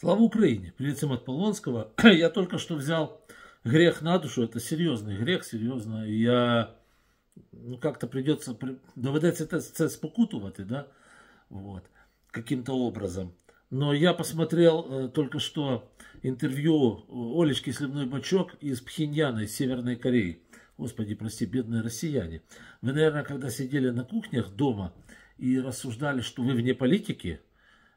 Слава Украине! Привет всем от Полонского. Я только что взял грех на душу. Это серьезный грех, серьезно. Я, ну, как-то придется, доведется это, это спокутывать, да, вот, каким-то образом. Но я посмотрел э, только что интервью э, Олечки Сливной Бачок из Пхеньяна, из Северной Кореи. Господи, прости, бедные россияне. Вы, наверное, когда сидели на кухнях дома и рассуждали, что вы вне политики,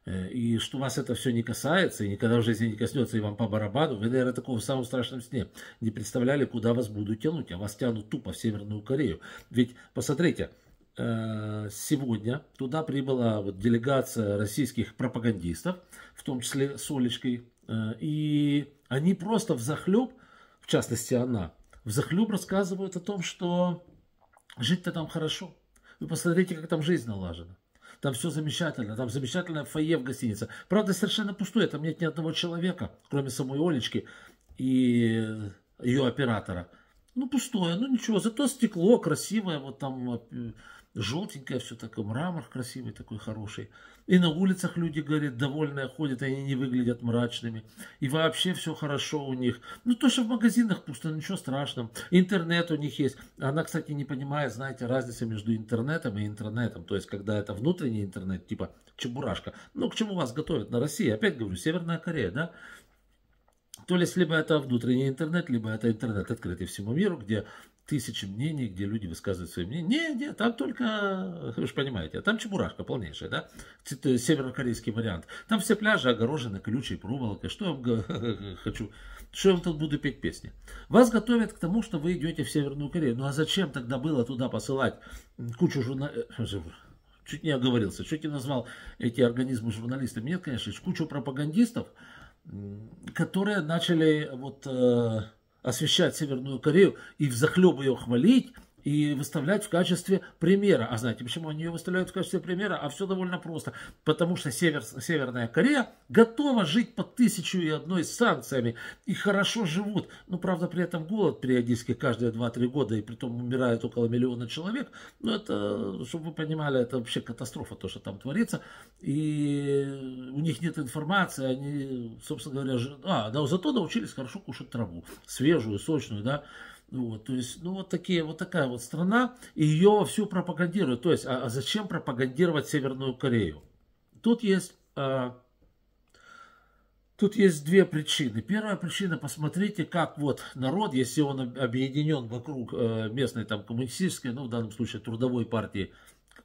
Э, и что вас это все не касается, и никогда в жизни не коснется, и вам по барабану, вы, наверное, такого в самом страшном сне не представляли, куда вас будут тянуть, а вас тянут тупо в Северную Корею. Ведь, посмотрите, э, сегодня туда прибыла вот делегация российских пропагандистов, в том числе с Олечкой, э, и они просто в захлеб, в частности она, в захлеб рассказывают о том, что жить-то там хорошо. Вы посмотрите, как там жизнь налажена. Там все замечательно, там замечательное фойе в гостинице. Правда, совершенно пустое, там нет ни одного человека, кроме самой Олечки и ее оператора. Ну, пустое, ну ничего, зато стекло красивое, вот там э, желтенькое все такое, мрамор красивый такой, хороший. И на улицах люди, говорят, довольные ходят, они не выглядят мрачными. И вообще все хорошо у них. Ну, то, что в магазинах пусто, ничего страшного. Интернет у них есть. Она, кстати, не понимает, знаете, разницы между интернетом и интернетом. То есть, когда это внутренний интернет, типа чебурашка. Ну, к чему вас готовят на России? Опять говорю, Северная Корея, да? То есть, либо это внутренний интернет, либо это интернет открытый всему миру, где тысячи мнений, где люди высказывают свои мнения. Нет, нет, там только, вы же понимаете, там чебурашка полнейшая, да? Э, северокорейский вариант. Там все пляжи огорожены колючей проволокой. Что я вам хочу? Что я вам тут буду петь песни? Вас готовят к тому, что вы идете в Северную Корею. Ну а зачем тогда было туда посылать кучу журналистов? Э, чуть не оговорился, чуть не назвал эти организмы журналистами. Нет, конечно, кучу пропагандистов, которые начали вот, э, освещать Северную Корею и взахлеб ее хвалить, и выставлять в качестве примера. А знаете, почему они ее выставляют в качестве примера? А все довольно просто. Потому что Север, Северная Корея готова жить под тысячу и одной санкциями и хорошо живут. Но ну, правда, при этом голод периодически каждые 2-3 года, и при том умирает около миллиона человек. Но ну, это, чтобы вы понимали, это вообще катастрофа, то, что там творится. И у них нет информации, они, собственно говоря, ж... а, да, зато научились хорошо кушать траву. Свежую, сочную, да. Вот, то есть, ну вот, такие, вот такая вот страна, и ее всю пропагандируют. То есть, а, а зачем пропагандировать Северную Корею? Тут есть, а, тут есть две причины. Первая причина, посмотрите, как вот народ, если он объединен вокруг э, местной там коммунистической, ну в данном случае трудовой партии,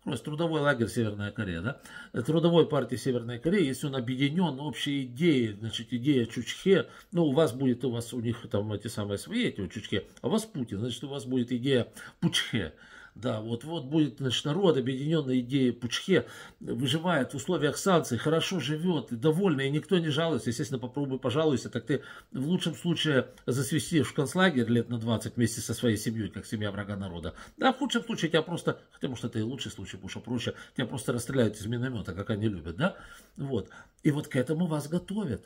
ну, то есть трудовой лагерь Северная Корея, да, э, трудовой партии Северной Кореи, если он объединен общей идеей, значит, идея Чучхе, ну, у вас будет, у вас, у них там эти самые свои, эти Чучхе, а у вас Путин, значит, у вас будет идея Пучхе, да, вот-вот будет значит, народ, объединенный идеей Пучхе, выживает в условиях санкций, хорошо живет, довольный, и никто не жалуется. Естественно, попробуй пожалуйся, так ты в лучшем случае засвистишь в концлагерь лет на 20 вместе со своей семьей, как семья врага народа. Да, в худшем случае тебя просто, хотя может это и лучший случай, потому что проще, тебя просто расстреляют из миномета, как они любят, да? Вот. И вот к этому вас готовят.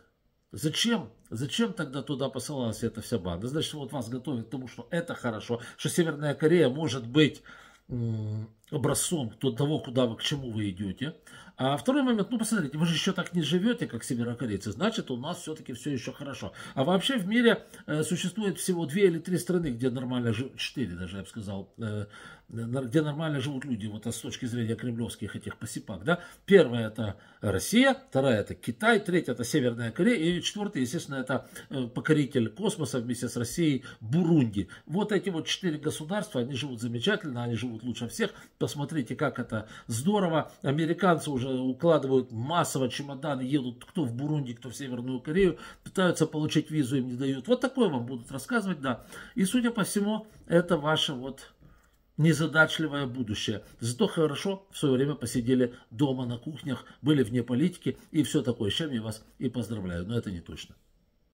Зачем? Зачем тогда туда посылалась эта вся банда? Значит, вот вас готовят к тому, что это хорошо, что Северная Корея может быть образцом того, куда вы, к чему вы идете. А второй момент, ну посмотрите, вы же еще так не живете, как северокорейцы, значит у нас все-таки все еще хорошо. А вообще в мире э, существует всего две или три страны, где нормально живут, четыре даже, я бы сказал, э, где нормально живут люди, вот а с точки зрения кремлевских этих посипак, да. Первая это Россия, вторая это Китай, третья это Северная Корея, и четвертая, естественно, это э, покоритель космоса вместе с Россией Бурунди. Вот эти вот четыре государства, они живут замечательно, они живут лучше всех, Посмотрите, как это здорово. Американцы уже укладывают массово чемоданы, едут кто в Бурунди, кто в Северную Корею, пытаются получить визу, им не дают. Вот такое вам будут рассказывать, да. И, судя по всему, это ваше вот незадачливое будущее. Зато хорошо в свое время посидели дома на кухнях, были вне политики и все такое, с чем я вас и поздравляю. Но это не точно.